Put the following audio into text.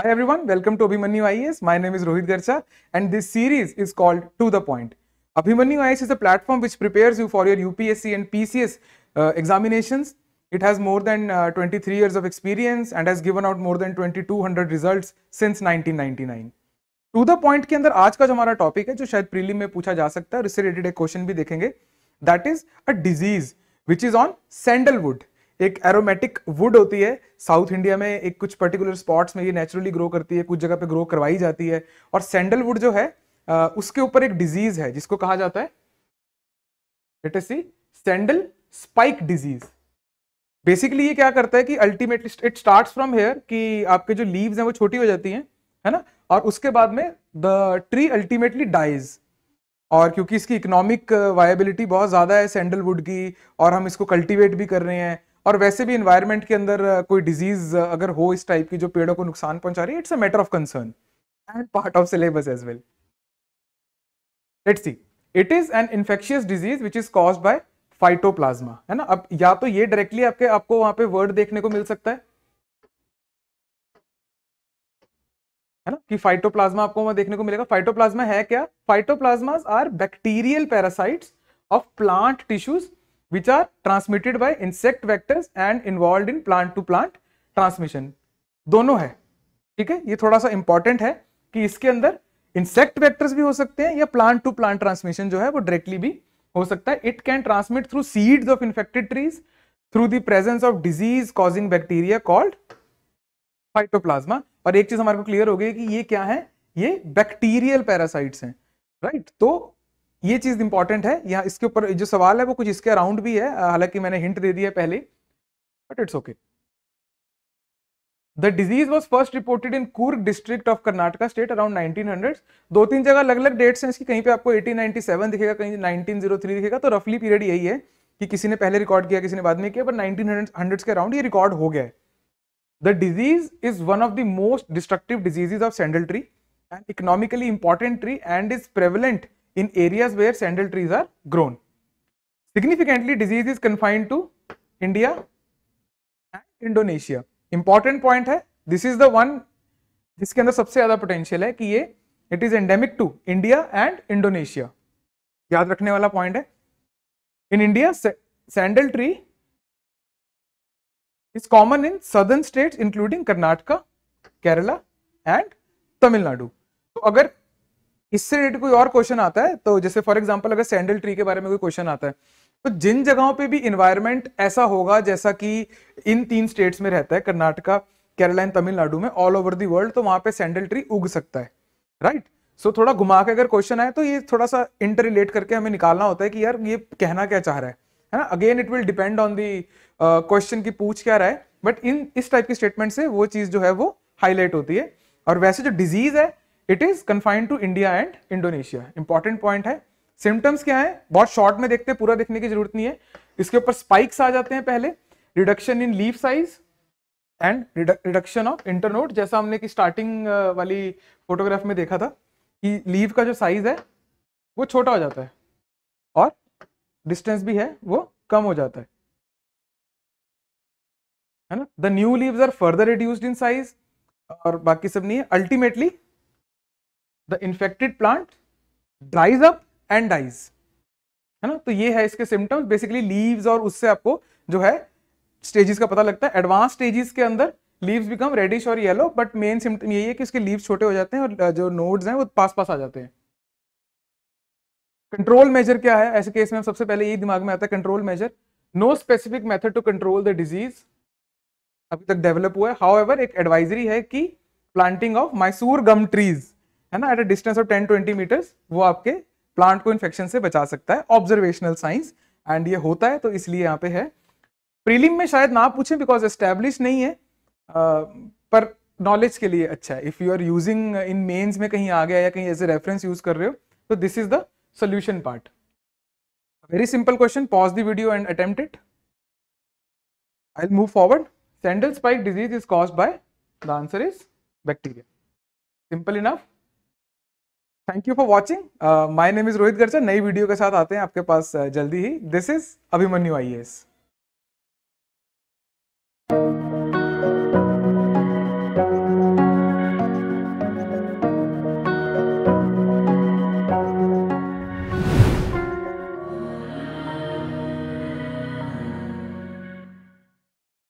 Hi everyone, welcome to Abhimanyu IAS. My name is Rohit Garcha and this series is called To The Point. Abhimanyu IAS is a platform which prepares you for your UPSC and PCS uh, examinations. It has more than uh, 23 years of experience and has given out more than 2200 results since 1999. To the point के अंदर आज का जो हमारा topic है जो शायद prelim में पूछा जा सकता है और इससे रिलेटेड एक क्वेश्चन भी देखेंगे that is a disease which is on sandalwood एक एरोमेटिक वुड होती है साउथ इंडिया में एक कुछ पर्टिकुलर स्पॉट्स में ये नेचुरली ग्रो करती है कुछ जगह पे ग्रो करवाई जाती है और सैंडलवुड जो है आ, उसके ऊपर एक डिजीज है जिसको कहा जाता है it is see sandal spike disease basically ये क्या करता है कि ultimately it start from here कि आपके जो लीव्स हैं वो छोटी हो जाती हैं है ना और उसके बाद में द ट्री अल्टीमेटली डाइज और क्योंकि इसकी इकोनॉमिक वायबिलिटी बहुत ज़्यादा है सैंडलवुड की और हम इसको कल्टीवेट भी कर रहे हैं और वैसे भी इन्वायरमेंट के अंदर कोई डिजीज अगर हो इस टाइप की जो पेड़ों को नुकसान पहुंचा रही है it's a matter of concern and part of syllabus as well let's see it is an infectious disease which is cause by phytoplasma है ना अब या तो ये डायरेक्टली आपके आपको वहां पे वर्ड देखने को मिल सकता है है ना कि फाइटोप्लाज्मा आपको वहां देखने को मिलेगा फाइटोप्लाज्मा है क्या phytoplasma are bacterial parasites of plant tissues which are transmitted by insect vectors and involved in plant to plant transmission दोनों है ठीक है ये थोड़ा सा इंपॉर्टेंट है कि इसके अंदर इंसेक्ट वेक्टर्स भी हो सकते हैं या प्लांट टू प्लांट ट्रांसमिशन जो है वो डायरेक्टली भी हो सकता है it can transmit through seeds of infected trees through the presence of disease causing bacteria called phytoplasma और एक चीज हमारे को क्लियर हो गई कि ये क्या है ये बैक्टीरियल पैरासाइट्स हैं राइट तो ये चीज़ इंपॉर्टेंट है यहाँ इसके ऊपर जो सवाल है वो कुछ इसके अराउंड भी है हालांकि मैंने हिंट दे दिया पहले but it's okay the disease was first reported in Coorg district of Karnataka state around nineteen hundred दो तीन जगह अलग अलग डेट्स हैं इसकी कहीं पे आपको 1897 दिखेगा कहीं 1903 दिखेगा तो रफली पीरियड यही है कि किसी ने पहले रिकॉर्ड किया किसी ने बाद में किया पर नाइनटीन हंड्रेड के अराउंड ये रिकॉर्ड हो गया है the disease is one of the most destructive diseases of sandal tree and economically important tree and is prevalent in areas where sandal trees are grown. Significantly, disease is confined to India and Indonesia. Important point hai this is the one जिसके अंदर सबसे ज़्यादा potential है कि ये it is endemic to India and Indonesia. याद रखने वाला point है In India, sandal tree is common in southern states including Karnataka, Kerala and Tamil Nadu. तो अगर इससे रिलेटेड कोई और क्वेश्चन आता है तो जैसे फॉर एग्जाम्पल अगर सैंडल ट्री के बारे में कोई क्वेश्चन आता है तो जिन जगहों पे भी इन्वायरमेंट ऐसा होगा जैसा कि इन तीन स्टेट्स में रहता है कर्नाटका केरला एंड तमिलनाडु में ऑल ओवर दी वर्ल्ड तो वहां पे सैंडल ट्री उग सकता है राइट सो so, थोड़ा घुमा के अगर क्वेश्चन आए तो ये थोड़ा सा इंटर रिलेट करके हमें निकालना होता है कि यार ये कहना क्या चाह रहा है है ना again it will depend on the question की पूछ क्या रहा है बट इन इस टाइप की स्टेटमेंट से वो चीज जो है वो हाईलाइट होती है और वैसे जो डिजीज है it is confined to India and Indonesia important point है सिम्टम्स क्या है बहुत शॉर्ट में देखते हैं पूरा देखने की जरूरत नहीं है इसके ऊपर स्पाइक्स आ जाते हैं पहले reduction in leaf size and reduction of internode जैसा हमने की स्टार्टिंग वाली फोटोग्राफ में देखा था कि लीव का जो साइज है वो छोटा हो जाता है और डिस्टेंस भी है वो कम हो जाता है है ना the new leaves are further reduced in size और बाकी सब नहीं है ultimately the infected plant dries up and dies है ना तो ये है इसके सिम्टम्स बेसिकली लीव्स और उससे आपको जो है स्टेजेस का पता लगता है एडवांस स्टेजेस के अंदर लीव्स बिकम रेडिश और येलो बट मेन सिम्टम यही है कि इसके लीव्स छोटे हो जाते हैं और जो नोड्स हैं वो पास पास आ जाते हैं कंट्रोल मेजर क्या है ऐसे केस में सबसे पहले यही दिमाग में आता है control measure no specific method to control the disease अभी तक डेवलप हुआ है हाउ एक एडवाइजरी है कि planting of Mysore gum trees है ना at a distance of ten twenty metres वो आपके प्लांट को इन्फेक्शन से बचा सकता है ऑब्जर्वेशनल साइंस एंड ये होता है तो इसलिए यहाँ पे है प्रीलिम में शायद ना पूछें बिकॉज एस्टेब्लिश नहीं है आ, पर नॉलेज के लिए अच्छा है if you are using in mains में कहीं आ गया या कहीं एज ए रेफरेंस यूज कर रहे हो तो this is the solution part very simple question pause the video and attempt it I move forward sandal spike disease is cause by the answer is bacteria simple enough thank you for watching my name is Rohit Garcha नई video के साथ आते हैं आपके पास uh, जल्दी ही this is Abhimanyu I